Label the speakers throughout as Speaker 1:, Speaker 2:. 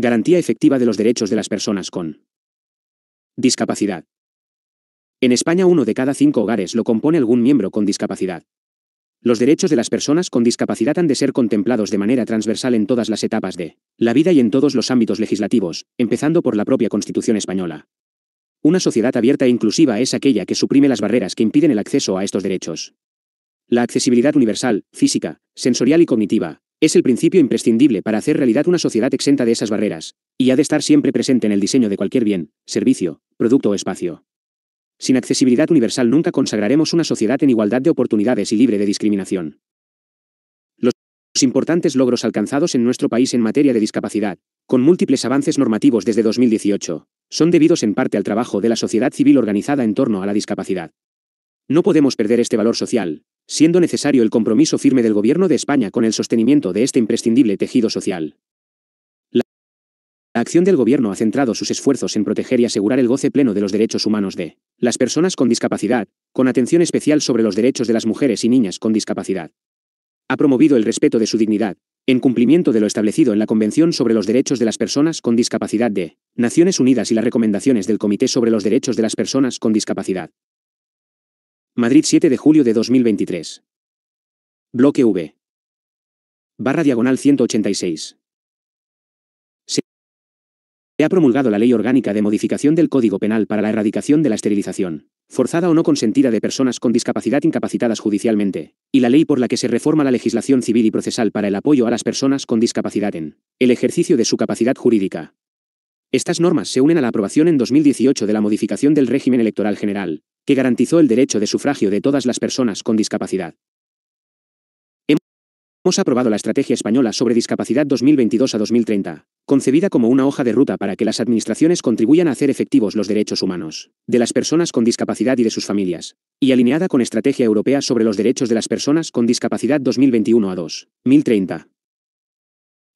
Speaker 1: Garantía efectiva de los derechos de las personas con discapacidad. En España uno de cada cinco hogares lo compone algún miembro con discapacidad. Los derechos de las personas con discapacidad han de ser contemplados de manera transversal en todas las etapas de la vida y en todos los ámbitos legislativos, empezando por la propia Constitución española. Una sociedad abierta e inclusiva es aquella que suprime las barreras que impiden el acceso a estos derechos. La accesibilidad universal, física, sensorial y cognitiva, es el principio imprescindible para hacer realidad una sociedad exenta de esas barreras, y ha de estar siempre presente en el diseño de cualquier bien, servicio, producto o espacio. Sin accesibilidad universal nunca consagraremos una sociedad en igualdad de oportunidades y libre de discriminación. Los importantes logros alcanzados en nuestro país en materia de discapacidad, con múltiples avances normativos desde 2018, son debidos en parte al trabajo de la sociedad civil organizada en torno a la discapacidad. No podemos perder este valor social, siendo necesario el compromiso firme del Gobierno de España con el sostenimiento de este imprescindible tejido social. La acción del Gobierno ha centrado sus esfuerzos en proteger y asegurar el goce pleno de los derechos humanos de las personas con discapacidad, con atención especial sobre los derechos de las mujeres y niñas con discapacidad. Ha promovido el respeto de su dignidad, en cumplimiento de lo establecido en la Convención sobre los Derechos de las Personas con Discapacidad de Naciones Unidas y las recomendaciones del Comité sobre los Derechos de las Personas con Discapacidad. Madrid 7 de julio de 2023. Bloque V. Barra diagonal 186. Se ha promulgado la Ley Orgánica de Modificación del Código Penal para la Erradicación de la Esterilización, forzada o no consentida de personas con discapacidad incapacitadas judicialmente, y la ley por la que se reforma la legislación civil y procesal para el apoyo a las personas con discapacidad en el ejercicio de su capacidad jurídica. Estas normas se unen a la aprobación en 2018 de la modificación del régimen electoral general, que garantizó el derecho de sufragio de todas las personas con discapacidad. Hemos aprobado la Estrategia Española sobre Discapacidad 2022 a 2030, concebida como una hoja de ruta para que las administraciones contribuyan a hacer efectivos los derechos humanos de las personas con discapacidad y de sus familias, y alineada con Estrategia Europea sobre los Derechos de las Personas con Discapacidad 2021 a 2030.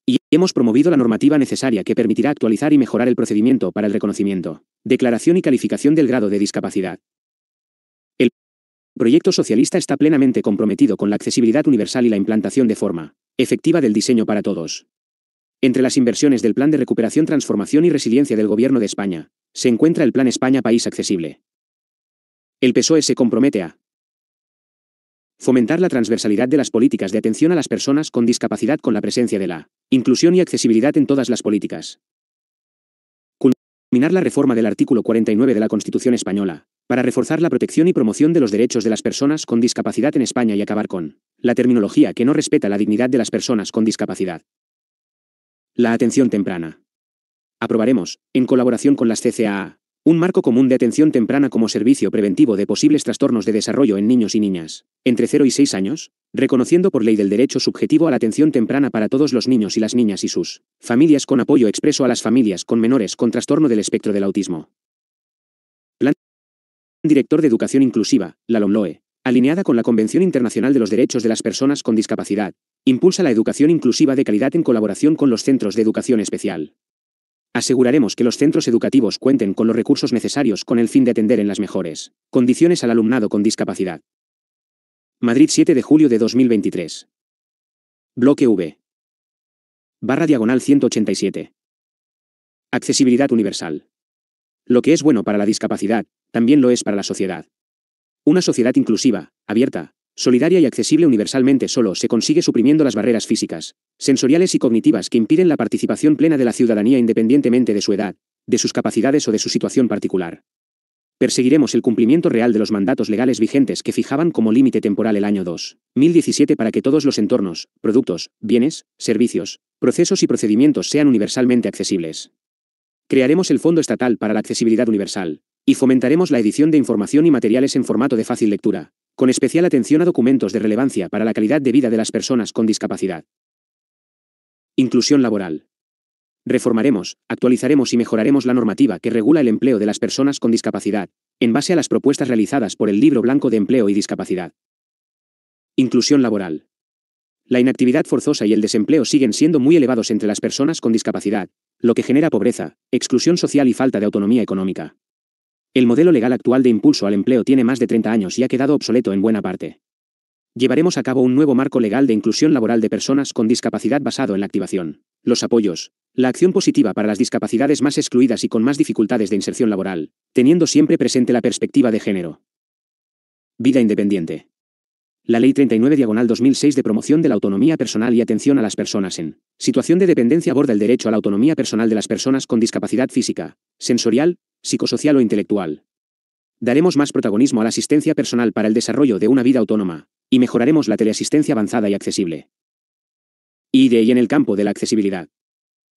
Speaker 1: Y hemos promovido la normativa necesaria que permitirá actualizar y mejorar el procedimiento para el reconocimiento, declaración y calificación del grado de discapacidad Proyecto Socialista está plenamente comprometido con la accesibilidad universal y la implantación de forma efectiva del diseño para todos. Entre las inversiones del Plan de Recuperación, Transformación y Resiliencia del Gobierno de España, se encuentra el Plan España País Accesible. El PSOE se compromete a fomentar la transversalidad de las políticas de atención a las personas con discapacidad con la presencia de la inclusión y accesibilidad en todas las políticas. Culminar la reforma del artículo 49 de la Constitución española, para reforzar la protección y promoción de los derechos de las personas con discapacidad en España y acabar con la terminología que no respeta la dignidad de las personas con discapacidad. La atención temprana. Aprobaremos, en colaboración con las CCAA, un marco común de atención temprana como servicio preventivo de posibles trastornos de desarrollo en niños y niñas, entre 0 y 6 años, reconociendo por ley del derecho subjetivo a la atención temprana para todos los niños y las niñas y sus familias con apoyo expreso a las familias con menores con trastorno del espectro del autismo. Director de Educación Inclusiva, la LOMLOE, alineada con la Convención Internacional de los Derechos de las Personas con Discapacidad, impulsa la educación inclusiva de calidad en colaboración con los centros de educación especial. Aseguraremos que los centros educativos cuenten con los recursos necesarios con el fin de atender en las mejores condiciones al alumnado con discapacidad. Madrid 7 de julio de 2023. Bloque V. Barra diagonal 187. Accesibilidad universal. Lo que es bueno para la discapacidad, también lo es para la sociedad. Una sociedad inclusiva, abierta, solidaria y accesible universalmente solo se consigue suprimiendo las barreras físicas, sensoriales y cognitivas que impiden la participación plena de la ciudadanía independientemente de su edad, de sus capacidades o de su situación particular. Perseguiremos el cumplimiento real de los mandatos legales vigentes que fijaban como límite temporal el año 2017 para que todos los entornos, productos, bienes, servicios, procesos y procedimientos sean universalmente accesibles. Crearemos el Fondo Estatal para la Accesibilidad Universal, y fomentaremos la edición de información y materiales en formato de fácil lectura, con especial atención a documentos de relevancia para la calidad de vida de las personas con discapacidad. Inclusión laboral. Reformaremos, actualizaremos y mejoraremos la normativa que regula el empleo de las personas con discapacidad, en base a las propuestas realizadas por el Libro Blanco de Empleo y Discapacidad. Inclusión laboral. La inactividad forzosa y el desempleo siguen siendo muy elevados entre las personas con discapacidad, lo que genera pobreza, exclusión social y falta de autonomía económica. El modelo legal actual de impulso al empleo tiene más de 30 años y ha quedado obsoleto en buena parte. Llevaremos a cabo un nuevo marco legal de inclusión laboral de personas con discapacidad basado en la activación, los apoyos, la acción positiva para las discapacidades más excluidas y con más dificultades de inserción laboral, teniendo siempre presente la perspectiva de género. Vida independiente. La Ley 39 Diagonal 2006 de promoción de la autonomía personal y atención a las personas en situación de dependencia aborda el derecho a la autonomía personal de las personas con discapacidad física, sensorial, psicosocial o intelectual. Daremos más protagonismo a la asistencia personal para el desarrollo de una vida autónoma, y mejoraremos la teleasistencia avanzada y accesible. de y en el campo de la accesibilidad.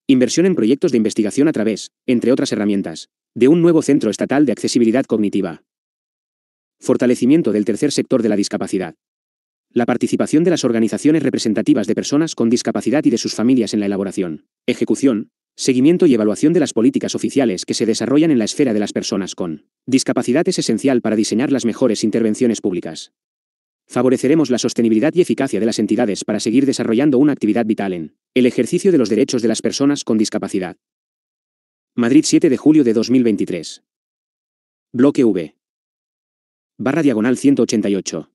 Speaker 1: Inversión en proyectos de investigación a través, entre otras herramientas, de un nuevo Centro Estatal de Accesibilidad Cognitiva. Fortalecimiento del tercer sector de la discapacidad la participación de las organizaciones representativas de personas con discapacidad y de sus familias en la elaboración, ejecución, seguimiento y evaluación de las políticas oficiales que se desarrollan en la esfera de las personas con discapacidad es esencial para diseñar las mejores intervenciones públicas. Favoreceremos la sostenibilidad y eficacia de las entidades para seguir desarrollando una actividad vital en el ejercicio de los derechos de las personas con discapacidad. Madrid 7 de julio de 2023. Bloque V. Barra diagonal 188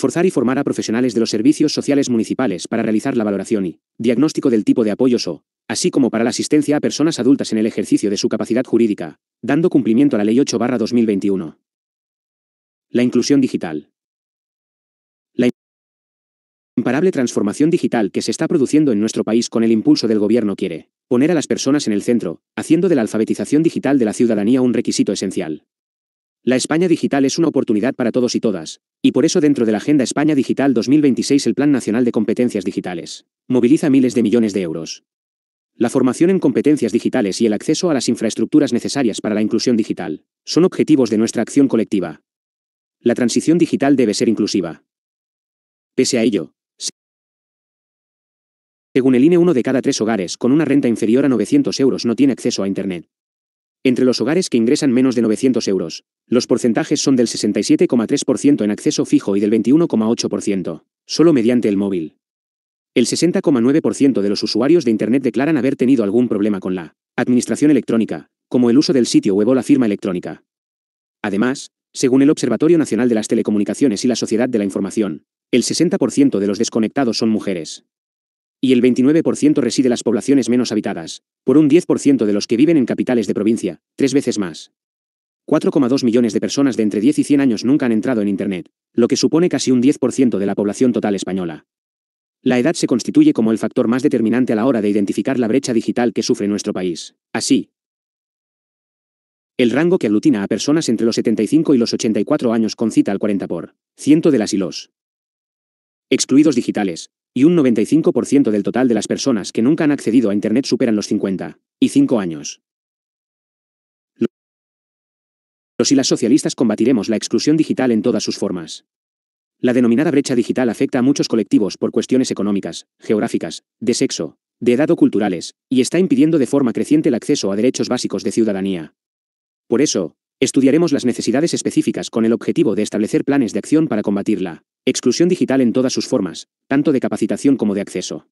Speaker 1: forzar y formar a profesionales de los servicios sociales municipales para realizar la valoración y diagnóstico del tipo de apoyos o, así como para la asistencia a personas adultas en el ejercicio de su capacidad jurídica, dando cumplimiento a la Ley 8-2021. La inclusión digital. La imparable transformación digital que se está produciendo en nuestro país con el impulso del Gobierno quiere poner a las personas en el centro, haciendo de la alfabetización digital de la ciudadanía un requisito esencial. La España digital es una oportunidad para todos y todas, y por eso dentro de la Agenda España Digital 2026 el Plan Nacional de Competencias Digitales moviliza miles de millones de euros. La formación en competencias digitales y el acceso a las infraestructuras necesarias para la inclusión digital son objetivos de nuestra acción colectiva. La transición digital debe ser inclusiva. Pese a ello, según el INE, uno de cada tres hogares con una renta inferior a 900 euros no tiene acceso a Internet. Entre los hogares que ingresan menos de 900 euros, los porcentajes son del 67,3% en acceso fijo y del 21,8%, solo mediante el móvil. El 60,9% de los usuarios de Internet declaran haber tenido algún problema con la administración electrónica, como el uso del sitio web o la firma electrónica. Además, según el Observatorio Nacional de las Telecomunicaciones y la Sociedad de la Información, el 60% de los desconectados son mujeres y el 29% reside en las poblaciones menos habitadas, por un 10% de los que viven en capitales de provincia, tres veces más. 4,2 millones de personas de entre 10 y 100 años nunca han entrado en Internet, lo que supone casi un 10% de la población total española. La edad se constituye como el factor más determinante a la hora de identificar la brecha digital que sufre nuestro país. Así, el rango que aglutina a personas entre los 75 y los 84 años concita al 40 por ciento de las y los excluidos digitales, y un 95% del total de las personas que nunca han accedido a Internet superan los 50 y 5 años. Los y las socialistas combatiremos la exclusión digital en todas sus formas. La denominada brecha digital afecta a muchos colectivos por cuestiones económicas, geográficas, de sexo, de edad o culturales, y está impidiendo de forma creciente el acceso a derechos básicos de ciudadanía. Por eso, Estudiaremos las necesidades específicas con el objetivo de establecer planes de acción para combatir la exclusión digital en todas sus formas, tanto de capacitación como de acceso.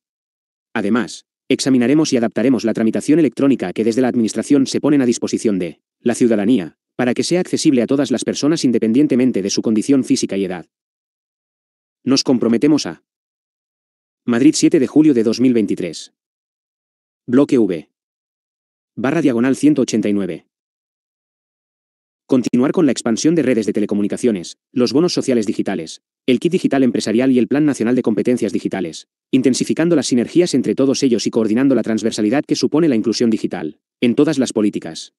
Speaker 1: Además, examinaremos y adaptaremos la tramitación electrónica que desde la Administración se ponen a disposición de la ciudadanía, para que sea accesible a todas las personas independientemente de su condición física y edad. Nos comprometemos a Madrid 7 de julio de 2023. Bloque V. Barra diagonal 189. Continuar con la expansión de redes de telecomunicaciones, los bonos sociales digitales, el kit digital empresarial y el Plan Nacional de Competencias Digitales, intensificando las sinergias entre todos ellos y coordinando la transversalidad que supone la inclusión digital, en todas las políticas.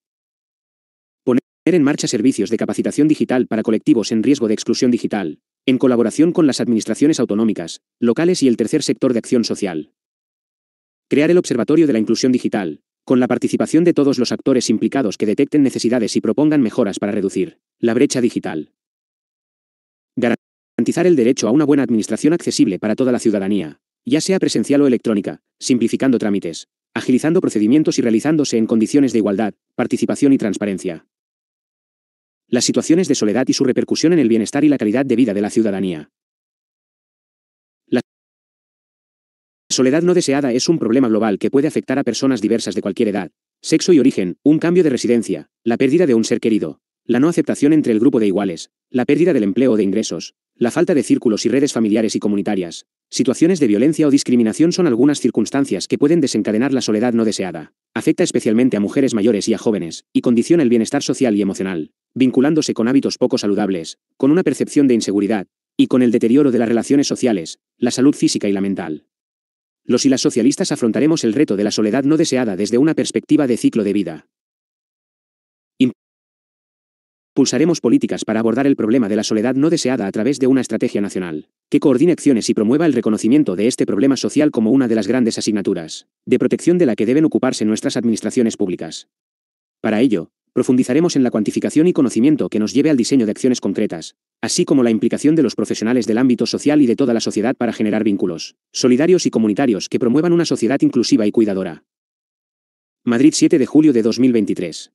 Speaker 1: Poner en marcha servicios de capacitación digital para colectivos en riesgo de exclusión digital, en colaboración con las administraciones autonómicas, locales y el tercer sector de acción social. Crear el Observatorio de la Inclusión Digital, con la participación de todos los actores implicados que detecten necesidades y propongan mejoras para reducir la brecha digital. Garantizar el derecho a una buena administración accesible para toda la ciudadanía, ya sea presencial o electrónica, simplificando trámites, agilizando procedimientos y realizándose en condiciones de igualdad, participación y transparencia. Las situaciones de soledad y su repercusión en el bienestar y la calidad de vida de la ciudadanía. soledad no deseada es un problema global que puede afectar a personas diversas de cualquier edad, sexo y origen, un cambio de residencia, la pérdida de un ser querido, la no aceptación entre el grupo de iguales, la pérdida del empleo o de ingresos, la falta de círculos y redes familiares y comunitarias, situaciones de violencia o discriminación son algunas circunstancias que pueden desencadenar la soledad no deseada. Afecta especialmente a mujeres mayores y a jóvenes, y condiciona el bienestar social y emocional, vinculándose con hábitos poco saludables, con una percepción de inseguridad, y con el deterioro de las relaciones sociales, la salud física y la mental. Los y las socialistas afrontaremos el reto de la soledad no deseada desde una perspectiva de ciclo de vida. Impulsaremos políticas para abordar el problema de la soledad no deseada a través de una estrategia nacional, que coordine acciones y promueva el reconocimiento de este problema social como una de las grandes asignaturas, de protección de la que deben ocuparse nuestras administraciones públicas. Para ello, Profundizaremos en la cuantificación y conocimiento que nos lleve al diseño de acciones concretas, así como la implicación de los profesionales del ámbito social y de toda la sociedad para generar vínculos solidarios y comunitarios que promuevan una sociedad inclusiva y cuidadora. Madrid 7 de julio de 2023.